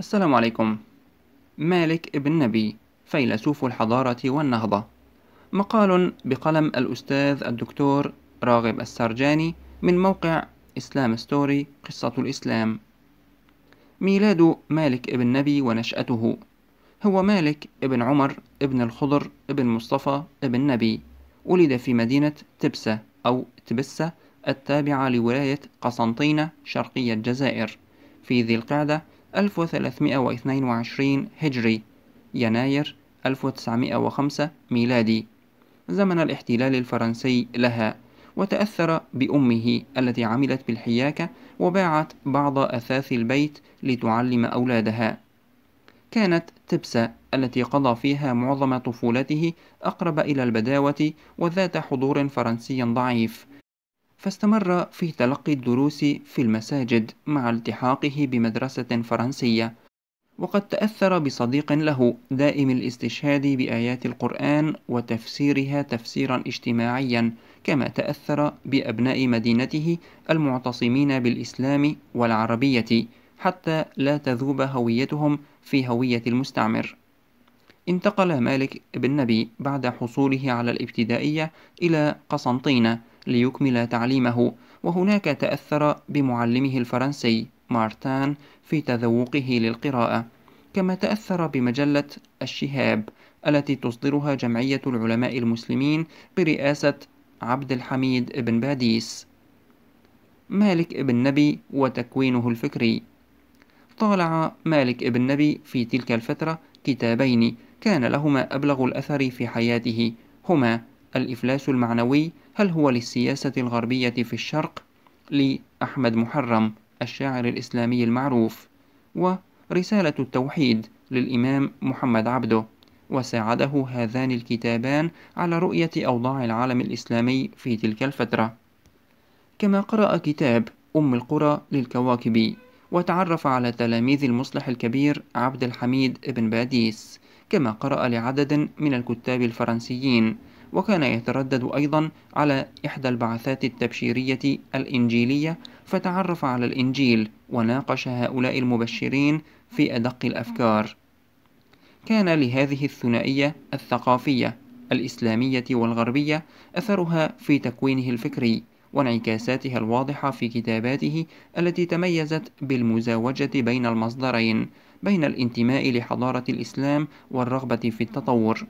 السلام عليكم مالك ابن نبي فيلسوف الحضارة والنهضة مقال بقلم الأستاذ الدكتور راغب السرجاني من موقع إسلام ستوري قصة الإسلام ميلاد مالك ابن نبي ونشأته هو مالك ابن عمر ابن الخضر ابن مصطفى ابن نبي ولد في مدينة تبسة أو تبسة التابعة لولاية قسنطينة شرقي الجزائر في ذي القعدة 1322 هجري يناير 1905 ميلادي زمن الاحتلال الفرنسي لها وتأثر بأمه التي عملت بالحياكة وباعت بعض أثاث البيت لتعلم أولادها كانت تبسة التي قضى فيها معظم طفولته أقرب إلى البداوة وذات حضور فرنسي ضعيف فاستمر في تلقي الدروس في المساجد مع التحاقه بمدرسة فرنسية وقد تأثر بصديق له دائم الاستشهاد بآيات القرآن وتفسيرها تفسيرا اجتماعيا كما تأثر بأبناء مدينته المعتصمين بالإسلام والعربية حتى لا تذوب هويتهم في هوية المستعمر انتقل مالك بن نبي بعد حصوله على الابتدائية إلى قسنطينة ليكمل تعليمه وهناك تأثر بمعلمه الفرنسي مارتان في تذوقه للقراءة كما تأثر بمجلة الشهاب التي تصدرها جمعية العلماء المسلمين برئاسة عبد الحميد بن باديس مالك بن نبي وتكوينه الفكري طالع مالك بن نبي في تلك الفترة كتابين كان لهما أبلغ الأثر في حياته هما الإفلاس المعنوي هل هو للسياسة الغربية في الشرق لأحمد محرم الشاعر الإسلامي المعروف ورسالة التوحيد للإمام محمد عبده وساعده هذان الكتابان على رؤية أوضاع العالم الإسلامي في تلك الفترة كما قرأ كتاب أم القرى للكواكبي وتعرف على تلاميذ المصلح الكبير عبد الحميد بن باديس كما قرأ لعدد من الكتاب الفرنسيين وكان يتردد أيضا على إحدى البعثات التبشيرية الإنجيلية فتعرف على الإنجيل وناقش هؤلاء المبشرين في أدق الأفكار كان لهذه الثنائية الثقافية الإسلامية والغربية أثرها في تكوينه الفكري وانعكاساتها الواضحة في كتاباته التي تميزت بالمزاوجة بين المصدرين بين الانتماء لحضارة الإسلام والرغبة في التطور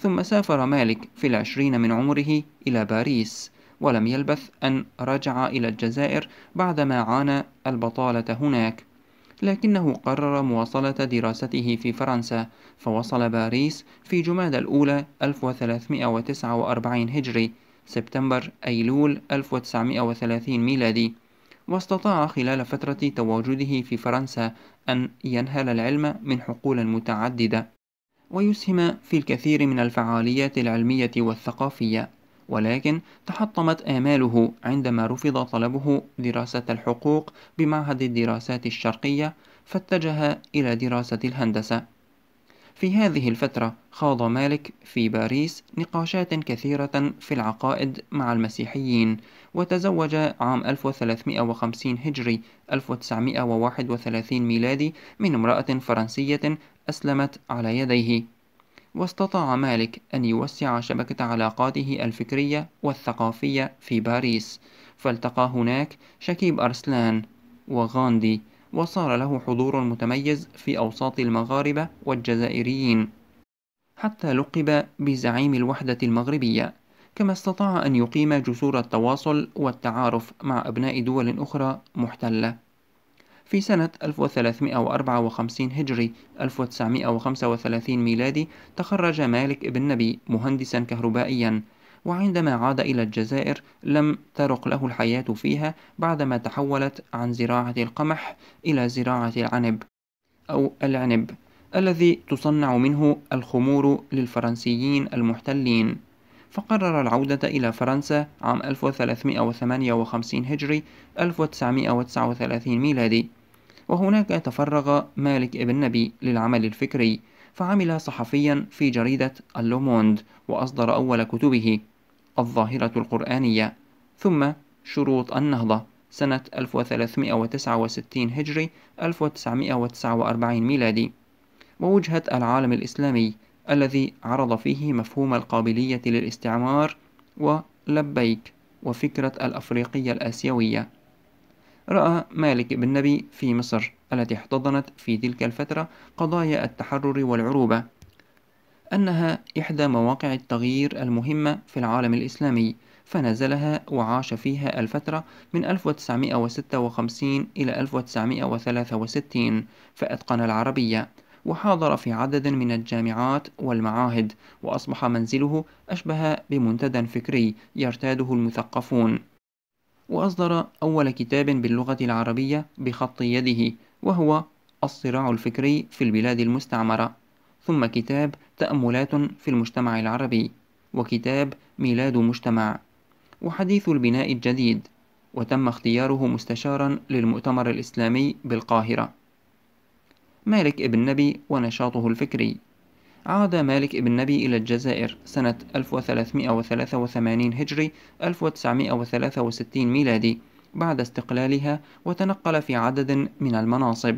ثم سافر مالك في العشرين من عمره إلى باريس ولم يلبث أن رجع إلى الجزائر بعدما عانى البطالة هناك لكنه قرر مواصلة دراسته في فرنسا فوصل باريس في جماد الأولى 1349 هجري سبتمبر أيلول 1930 ميلادي واستطاع خلال فترة تواجده في فرنسا أن ينهل العلم من حقول متعددة ويسهم في الكثير من الفعاليات العلمية والثقافية ولكن تحطمت آماله عندما رفض طلبه دراسة الحقوق بمعهد الدراسات الشرقية فاتجه إلى دراسة الهندسة في هذه الفترة خاض مالك في باريس نقاشات كثيرة في العقائد مع المسيحيين وتزوج عام 1350 هجري 1931 ميلادي من امرأة فرنسية أسلمت على يديه واستطاع مالك أن يوسع شبكة علاقاته الفكرية والثقافية في باريس فالتقى هناك شكيب أرسلان وغاندي وصار له حضور متميز في أوساط المغاربة والجزائريين حتى لقب بزعيم الوحدة المغربية كما استطاع أن يقيم جسور التواصل والتعارف مع أبناء دول أخرى محتلة في سنة 1354 هجري 1935 ميلادي تخرج مالك بن نبي مهندسا كهربائيا وعندما عاد إلى الجزائر لم ترق له الحياة فيها بعدما تحولت عن زراعة القمح إلى زراعة العنب أو العنب الذي تصنع منه الخمور للفرنسيين المحتلين فقرر العودة إلى فرنسا عام 1358 هجري 1939 ميلادي وهناك تفرغ مالك ابن نبي للعمل الفكري فعمل صحفيا في جريدة اللوموند وأصدر أول كتبه الظاهرة القرآنية ثم شروط النهضة سنة 1369 هجري 1949 ميلادي ووجهة العالم الإسلامي الذي عرض فيه مفهوم القابلية للاستعمار ولبيك وفكرة الأفريقية الآسيوية رأى مالك بن نبي في مصر التي احتضنت في تلك الفترة قضايا التحرر والعروبة أنها إحدى مواقع التغيير المهمة في العالم الإسلامي فنزلها وعاش فيها الفترة من 1956 إلى 1963 فأتقن العربية وحاضر في عدد من الجامعات والمعاهد وأصبح منزله أشبه بمنتدى فكري يرتاده المثقفون وأصدر أول كتاب باللغة العربية بخط يده وهو الصراع الفكري في البلاد المستعمرة ثم كتاب تأملات في المجتمع العربي وكتاب ميلاد مجتمع وحديث البناء الجديد وتم اختياره مستشارا للمؤتمر الإسلامي بالقاهرة مالك ابن نبي ونشاطه الفكري عاد مالك ابن نبي إلى الجزائر سنة 1383 هجري 1963 ميلادي بعد استقلالها وتنقل في عدد من المناصب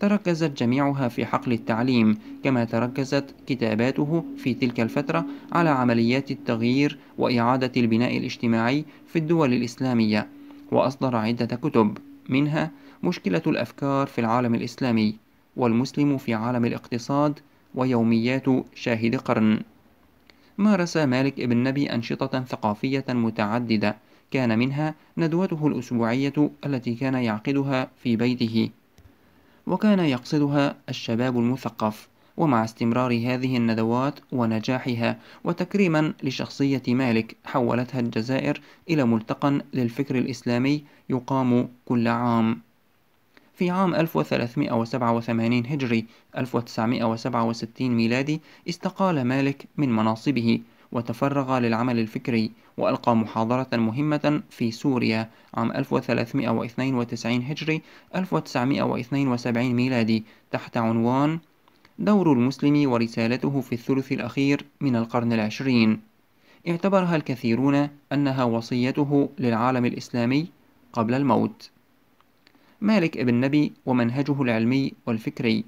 تركزت جميعها في حقل التعليم كما تركزت كتاباته في تلك الفترة على عمليات التغيير وإعادة البناء الاجتماعي في الدول الإسلامية وأصدر عدة كتب منها مشكلة الأفكار في العالم الإسلامي والمسلم في عالم الاقتصاد ويوميات شاهد قرن مارس مالك ابن نبي أنشطة ثقافية متعددة كان منها ندوته الأسبوعية التي كان يعقدها في بيته وكان يقصدها الشباب المثقف ومع استمرار هذه الندوات ونجاحها وتكريما لشخصية مالك حولتها الجزائر إلى ملتقى للفكر الإسلامي يقام كل عام في عام 1387 هجري 1967 ميلادي استقال مالك من مناصبه وتفرغ للعمل الفكري وألقى محاضرة مهمة في سوريا عام 1392 هجري 1972 ميلادي تحت عنوان دور المسلم ورسالته في الثلث الأخير من القرن العشرين اعتبرها الكثيرون أنها وصيته للعالم الإسلامي قبل الموت مالك ابن نبي ومنهجه العلمي والفكري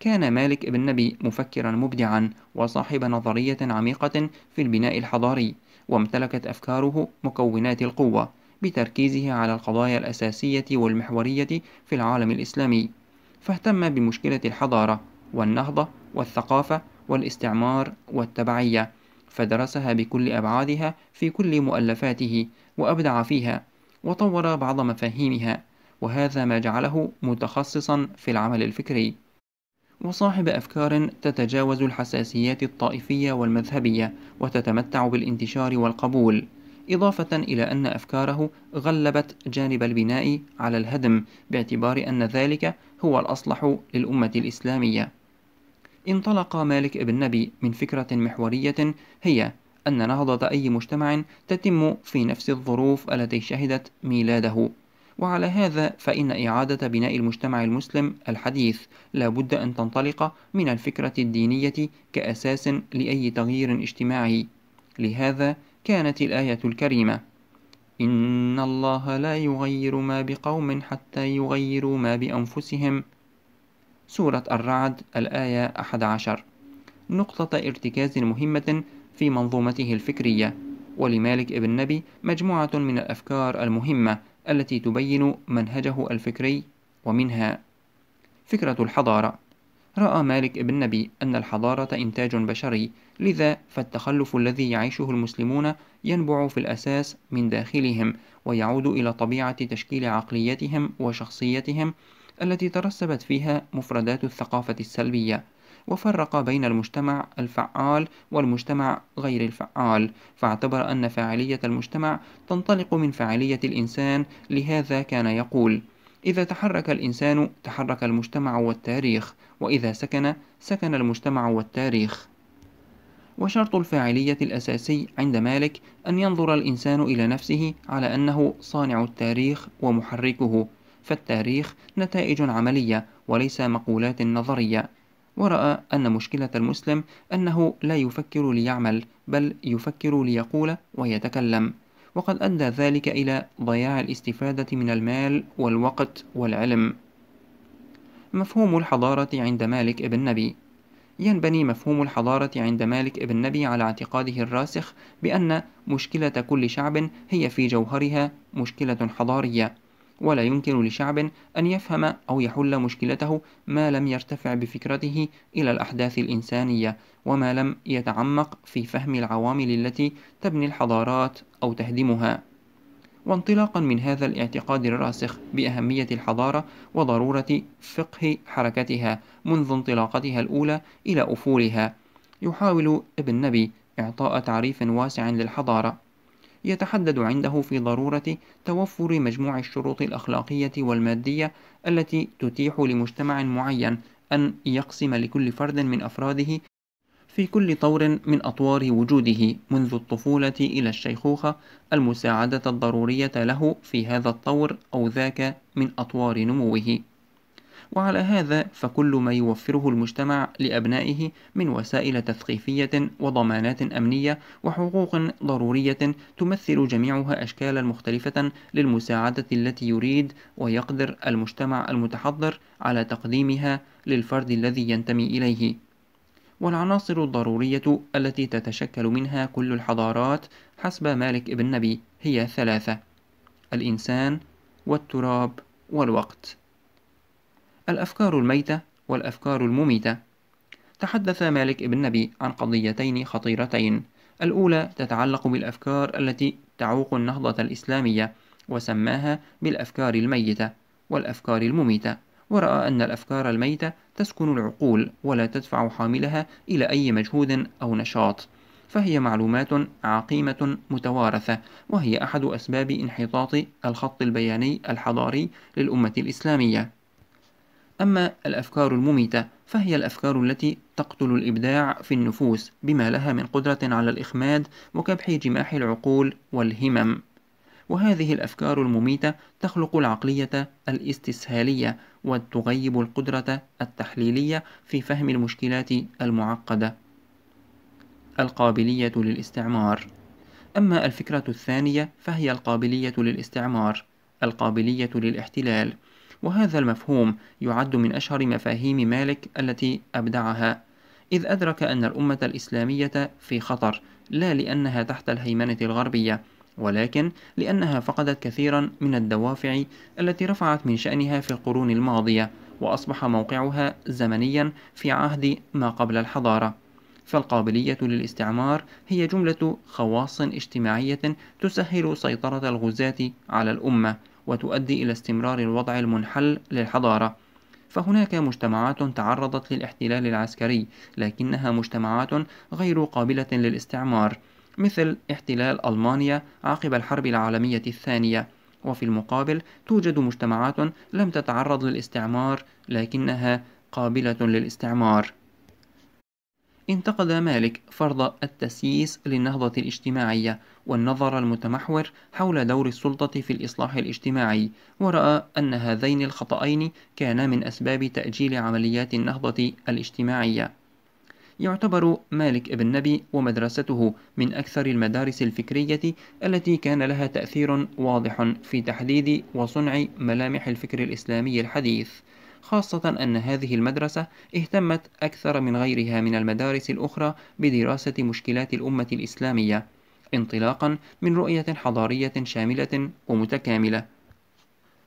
كان مالك ابن نبي مفكرا مبدعا وصاحب نظرية عميقة في البناء الحضاري وامتلكت أفكاره مكونات القوة بتركيزه على القضايا الأساسية والمحورية في العالم الإسلامي فاهتم بمشكلة الحضارة والنهضة والثقافة والاستعمار والتبعية فدرسها بكل أبعادها في كل مؤلفاته وأبدع فيها وطور بعض مفاهيمها وهذا ما جعله متخصصا في العمل الفكري وصاحب أفكار تتجاوز الحساسيات الطائفية والمذهبية وتتمتع بالانتشار والقبول إضافة إلى أن أفكاره غلبت جانب البناء على الهدم باعتبار أن ذلك هو الأصلح للأمة الإسلامية انطلق مالك بن نبي من فكرة محورية هي أن نهضة أي مجتمع تتم في نفس الظروف التي شهدت ميلاده وعلى هذا فإن إعادة بناء المجتمع المسلم الحديث لا بد أن تنطلق من الفكرة الدينية كأساس لأي تغيير اجتماعي لهذا كانت الآية الكريمة إن الله لا يغير ما بقوم حتى يغيروا ما بأنفسهم سورة الرعد الآية 11 نقطة ارتكاز مهمة في منظومته الفكرية ولمالك ابن نبي مجموعة من الأفكار المهمة التي تبين منهجه الفكري ومنها فكرة الحضارة رأى مالك بن نبي أن الحضارة إنتاج بشري لذا فالتخلف الذي يعيشه المسلمون ينبع في الأساس من داخلهم ويعود إلى طبيعة تشكيل عقليتهم وشخصيتهم التي ترسبت فيها مفردات الثقافة السلبية وفرق بين المجتمع الفعال والمجتمع غير الفعال فاعتبر أن فاعلية المجتمع تنطلق من فاعلية الإنسان لهذا كان يقول إذا تحرك الإنسان تحرك المجتمع والتاريخ وإذا سكن سكن المجتمع والتاريخ وشرط الفاعلية الأساسي عند مالك أن ينظر الإنسان إلى نفسه على أنه صانع التاريخ ومحركه فالتاريخ نتائج عملية وليس مقولات نظرية ورأى أن مشكلة المسلم أنه لا يفكر ليعمل بل يفكر ليقول ويتكلم وقد أدى ذلك إلى ضياع الاستفادة من المال والوقت والعلم مفهوم الحضارة عند مالك ابن نبي ينبني مفهوم الحضارة عند مالك ابن نبي على اعتقاده الراسخ بأن مشكلة كل شعب هي في جوهرها مشكلة حضارية ولا يمكن لشعب أن يفهم أو يحل مشكلته ما لم يرتفع بفكرته إلى الأحداث الإنسانية وما لم يتعمق في فهم العوامل التي تبني الحضارات أو تهدمها وانطلاقا من هذا الاعتقاد الراسخ بأهمية الحضارة وضرورة فقه حركتها منذ انطلاقتها الأولى إلى أفولها يحاول ابن نبي إعطاء تعريف واسع للحضارة يتحدد عنده في ضرورة توفر مجموع الشروط الأخلاقية والمادية التي تتيح لمجتمع معين أن يقسم لكل فرد من أفراده في كل طور من أطوار وجوده منذ الطفولة إلى الشيخوخة المساعدة الضرورية له في هذا الطور أو ذاك من أطوار نموه وعلى هذا فكل ما يوفره المجتمع لأبنائه من وسائل تثقيفية وضمانات أمنية وحقوق ضرورية تمثل جميعها أشكالا مختلفة للمساعدة التي يريد ويقدر المجتمع المتحضر على تقديمها للفرد الذي ينتمي إليه والعناصر الضرورية التي تتشكل منها كل الحضارات حسب مالك ابن نبي هي ثلاثة الإنسان والتراب والوقت الأفكار الميتة والأفكار المميتة تحدث مالك بن نبي عن قضيتين خطيرتين الأولى تتعلق بالأفكار التي تعوق النهضة الإسلامية وسماها بالأفكار الميتة والأفكار المميتة ورأى أن الأفكار الميتة تسكن العقول ولا تدفع حاملها إلى أي مجهود أو نشاط فهي معلومات عقيمة متوارثة وهي أحد أسباب انحطاط الخط البياني الحضاري للأمة الإسلامية أما الأفكار المميتة فهي الأفكار التي تقتل الإبداع في النفوس بما لها من قدرة على الإخماد وكبح جماح العقول والهمم وهذه الأفكار المميتة تخلق العقلية الاستسهالية وتغيب القدرة التحليلية في فهم المشكلات المعقدة القابلية للاستعمار أما الفكرة الثانية فهي القابلية للاستعمار القابلية للاحتلال وهذا المفهوم يعد من أشهر مفاهيم مالك التي أبدعها إذ أدرك أن الأمة الإسلامية في خطر لا لأنها تحت الهيمنة الغربية ولكن لأنها فقدت كثيرا من الدوافع التي رفعت من شأنها في القرون الماضية وأصبح موقعها زمنيا في عهد ما قبل الحضارة فالقابلية للاستعمار هي جملة خواص اجتماعية تسهل سيطرة الغزاة على الأمة وتؤدي إلى استمرار الوضع المنحل للحضارة فهناك مجتمعات تعرضت للاحتلال العسكري لكنها مجتمعات غير قابلة للاستعمار مثل احتلال ألمانيا عقب الحرب العالمية الثانية وفي المقابل توجد مجتمعات لم تتعرض للاستعمار لكنها قابلة للاستعمار انتقد مالك فرض التسييس للنهضة الاجتماعية والنظر المتمحور حول دور السلطة في الإصلاح الاجتماعي ورأى أن هذين الخطأين كانا من أسباب تأجيل عمليات النهضة الاجتماعية يعتبر مالك ابن نبي ومدرسته من أكثر المدارس الفكرية التي كان لها تأثير واضح في تحديد وصنع ملامح الفكر الإسلامي الحديث خاصة أن هذه المدرسة اهتمت أكثر من غيرها من المدارس الأخرى بدراسة مشكلات الأمة الإسلامية انطلاقا من رؤية حضارية شاملة ومتكاملة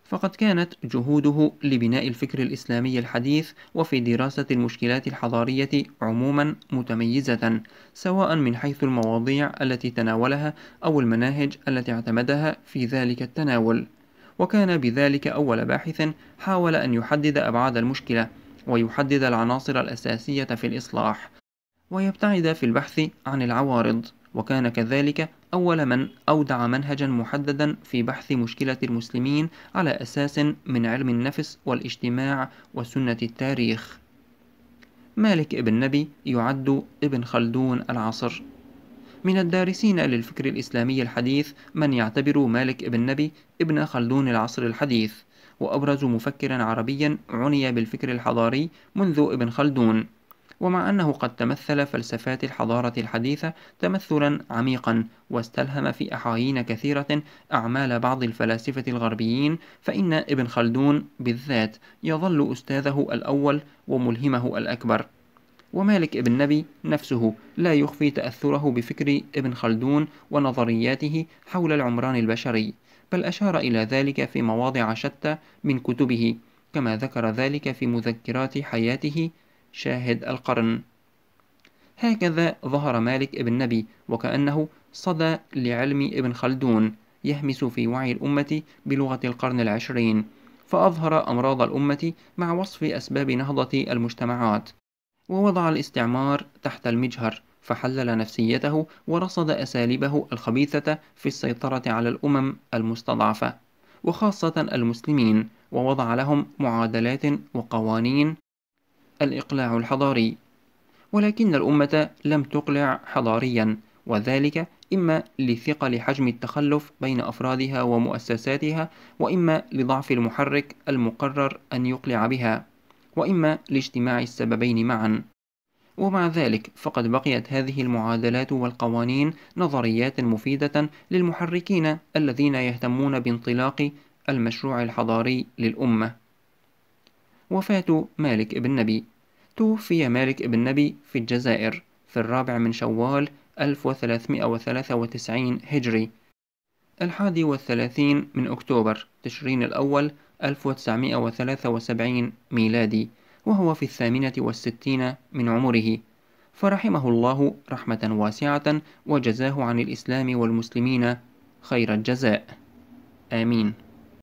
فقد كانت جهوده لبناء الفكر الإسلامي الحديث وفي دراسة المشكلات الحضارية عموما متميزة سواء من حيث المواضيع التي تناولها أو المناهج التي اعتمدها في ذلك التناول وكان بذلك أول باحث حاول أن يحدد أبعاد المشكلة ويحدد العناصر الأساسية في الإصلاح ويبتعد في البحث عن العوارض وكان كذلك أول من أودع منهجا محددا في بحث مشكلة المسلمين على أساس من علم النفس والاجتماع وسنة التاريخ مالك ابن نبي يعد ابن خلدون العصر من الدارسين للفكر الإسلامي الحديث من يعتبر مالك ابن نبي ابن خلدون العصر الحديث وأبرز مفكرا عربيا عني بالفكر الحضاري منذ ابن خلدون ومع أنه قد تمثل فلسفات الحضارة الحديثة تمثلا عميقا واستلهم في أحايين كثيرة أعمال بعض الفلاسفة الغربيين فإن ابن خلدون بالذات يظل أستاذه الأول وملهمه الأكبر ومالك ابن نبي نفسه لا يخفي تأثره بفكر ابن خلدون ونظرياته حول العمران البشري بل أشار إلى ذلك في مواضع شتى من كتبه كما ذكر ذلك في مذكرات حياته شاهد القرن هكذا ظهر مالك ابن نبي وكأنه صدى لعلم ابن خلدون يهمس في وعي الأمة بلغة القرن العشرين فأظهر أمراض الأمة مع وصف أسباب نهضة المجتمعات ووضع الاستعمار تحت المجهر فحلل نفسيته ورصد أساليبه الخبيثة في السيطرة على الأمم المستضعفة وخاصة المسلمين ووضع لهم معادلات وقوانين الإقلاع الحضاري ولكن الأمة لم تقلع حضاريا وذلك إما لثقل حجم التخلف بين أفرادها ومؤسساتها وإما لضعف المحرك المقرر أن يقلع بها وإما لاجتماع السببين معًا ومع ذلك فقد بقيت هذه المعادلات والقوانين نظريات مفيدة للمحركين الذين يهتمون بانطلاق المشروع الحضاري للأمة وفاة مالك بن نبي توفي مالك بن نبي في الجزائر في الرابع من شوال 1393 هجري الحادي والثلاثين من أكتوبر تشرين الأول 1973 ميلادي وهو في الثامنة والستين من عمره فرحمه الله رحمة واسعة وجزاه عن الإسلام والمسلمين خير الجزاء آمين